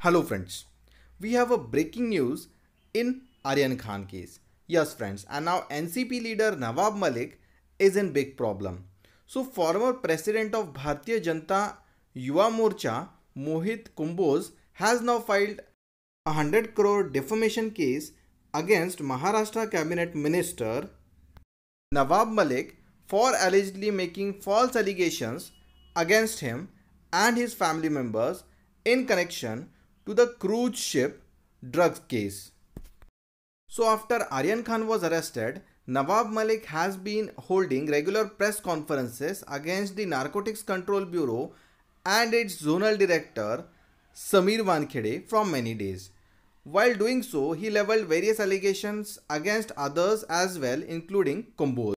Hello friends, we have a breaking news in Aryan Khan case. Yes friends, and now NCP leader Nawab Malik is in big problem. So former president of Bharatiya Janta Yuva Morcha Mohit Kumboz has now filed a 100 crore defamation case against Maharashtra cabinet minister Nawab Malik for allegedly making false allegations against him and his family members in connection to the cruise ship drug case. So after Aryan Khan was arrested, Nawab Malik has been holding regular press conferences against the Narcotics Control Bureau and its zonal director Samir Wankhede from many days. While doing so, he leveled various allegations against others as well, including Kumbos.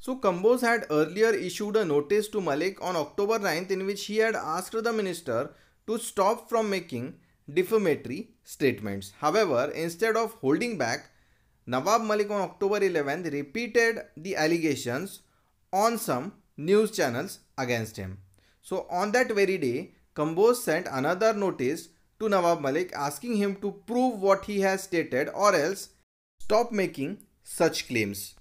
So Kumbos had earlier issued a notice to Malik on October 9th in which he had asked the minister to stop from making defamatory statements. However, instead of holding back, Nawab Malik on October 11th repeated the allegations on some news channels against him. So on that very day, Kambos sent another notice to Nawab Malik asking him to prove what he has stated or else stop making such claims.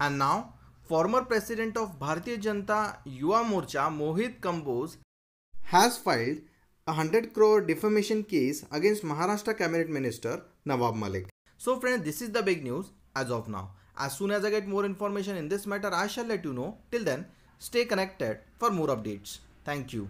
And now, former president of Bharatiya Janata Yuva Morcha Mohit Kambos has filed a 100 crore defamation case against Maharashtra Cabinet Minister Nawab Malik. So friends, this is the big news as of now. As soon as I get more information in this matter, I shall let you know. Till then, stay connected for more updates. Thank you.